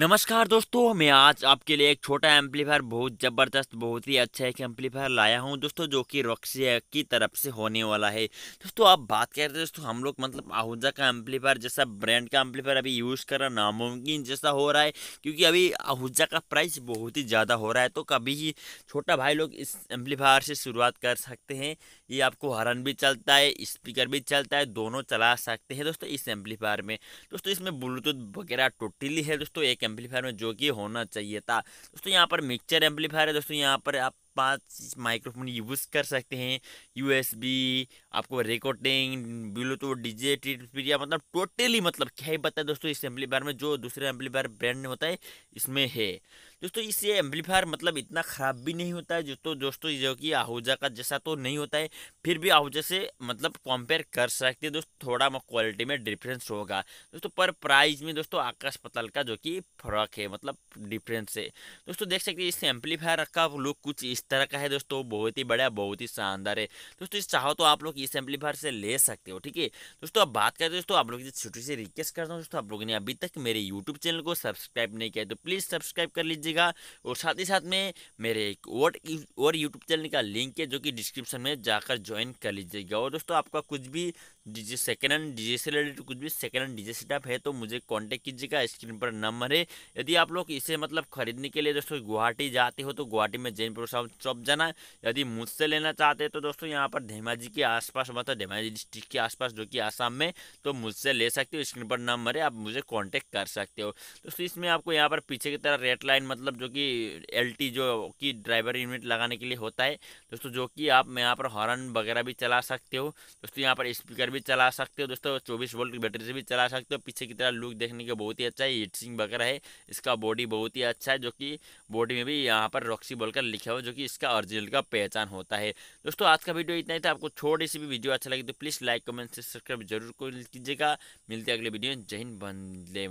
नमस्कार दोस्तों मैं आज आपके लिए एक छोटा एम्पलीफायर बहुत ज़बरदस्त बहुत ही अच्छा एक एम्पलीफायर लाया हूं दोस्तों जो कि रॉक्सिया की तरफ से होने वाला है दोस्तों आप बात कर रहे हैं दोस्तों हम लोग मतलब आहूजा का एम्पलीफायर जैसा ब्रांड का एम्पलीफायर अभी यूज़ करना नामुमकिन जैसा हो रहा है क्योंकि अभी आहूजा का प्राइस बहुत ही ज़्यादा हो रहा है तो कभी ही छोटा भाई लोग इस एम्पलीफायर से शुरुआत कर सकते हैं ये आपको हॉर्न भी चलता है स्पीकर भी चलता है दोनों चला सकते हैं दोस्तों इस एम्पलीफायर में दोस्तों इसमें ब्लूटूथ वगैरह टोटली है दोस्तों एक एम्पलीफायर में जो कि होना चाहिए था दोस्तों यहाँ पर मिक्सचर एम्पलीफायर है दोस्तों यहाँ पर आप पाँच माइक्रोफोन यूज़ कर सकते हैं यूएसबी आपको रिकॉर्डिंग ब्लूटूथ डीजे टीपीरिया मतलब टोटली मतलब क्या ही बताए दोस्तों इस एम्पलीफायर में जो दूसरे एम्पलीफायर ब्रांड होता है इसमें है दोस्तों इस एम्पलीफायर मतलब इतना ख़राब भी नहीं होता है जो तो दोस्तों जो कि आहूजा का जैसा तो नहीं होता है फिर भी आहूजा से मतलब कंपेयर कर सकते हैं दोस्तों थोड़ा क्वालिटी में डिफरेंस होगा दोस्तों पर प्राइस में दोस्तों आकाश पताल का जो कि फ़र्क है मतलब डिफरेंस है दोस्तों देख सकते हैं इस एम्पलीफायर का लुक कुछ इस तरह का है दोस्तों बहुत ही बड़ा बहुत ही शानदार है दोस्तों चाहो तो आप लोग इस एम्पलीफायर से ले सकते हो ठीक है दोस्तों अब बात करें दोस्तों आप लोग छोटी सी रिक्वेस्ट करता हूँ दोस्तों आप लोगों ने अभी तक मेरे यूट्यूब चैनल को सब्सक्राइब नहीं किया तो प्लीज़ सब्सक्राइब कर लीजिएगा और साथ ही साथ में मेरे एक और और यूट्यूब चैनल का लिंक है जो कि डिस्क्रिप्शन में जाकर ज्वाइन कर लीजिएगा और दोस्तों आपका कुछ भी डीजे सेकेंड हैंड डीजे से रिलेटेड कुछ भी सेकेंड हैंड डीजे सेटअप है तो मुझे कांटेक्ट कीजिएगा स्क्रीन पर नंबर है यदि आप लोग इसे मतलब खरीदने के लिए दोस्तों गुवाहाटी जाते हो तो गुवाहाटी में जैन प्रोसाउंड सब जाना यदि मुझसे लेना चाहते हैं तो दोस्तों यहाँ पर धेमाजी के आसपास मतलब धेमाजी डिस्ट्रिक्ट के आसपास जो कि आसाम में तो मुझसे ले सकते हो स्क्रीन पर नंबर है आप मुझे कॉन्टेक्ट कर सकते हो दोस्तों इसमें आपको यहाँ पर पीछे की तरह रेड लाइन मतलब जो कि एल जो कि ड्राइवर यूनिट लगाने के लिए होता है दोस्तों जो कि आप यहाँ पर हॉर्न वगैरह भी चला सकते हो दोस्तों यहाँ पर स्पीकर भी चला सकते हो दोस्तों चौबीस वोल्ट की बैटरी से भी चला सकते हो पीछे की तरह लुक देखने के बहुत ही अच्छा है हीट सिंह वगैरह है इसका बॉडी बहुत ही अच्छा है जो कि बॉडी में भी यहाँ पर रॉक्सी बोलकर लिखा हुआ जो कि कि इसका ओरिजिनल का पहचान होता है दोस्तों आज का वीडियो इतना ही था आपको छोटी सी भी वीडियो अच्छा लगे तो प्लीज़ लाइक कमेंट से सब्सक्राइब जरूर कीजिएगा मिलते अगले वीडियो में जय हिंद बंदे